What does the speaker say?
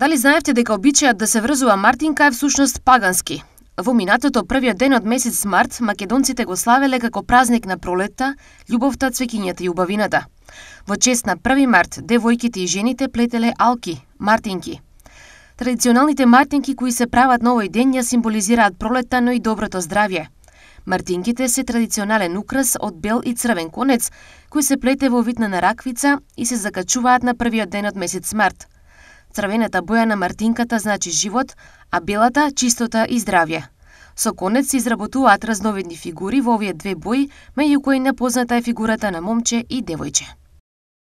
Дали знаевте дека обичајат да се врзува Мартинка е всушност пагански? Во минатото првиот ден од месец март, македонците го славеле како празник на пролетта, љубовта, цвекињата и убавината. Во чест на 1 март, девојките и жените плетеле алки, мартинки. Традиционалните мартинки кои се прават на овој ден ја символизираат пролетта, но и доброто здравје. Мартинките се традиционален украс од бел и црвен конец, кој се плете во вид на нараквица и се закачуваат на првиот ден од месец март. Црвената боја на мартинката значи живот, а белата чистота и здравје. Со конец се изработуваат разновидни фигури во овие две бои, меѓу кои непозната е фигурата на момче и девојче.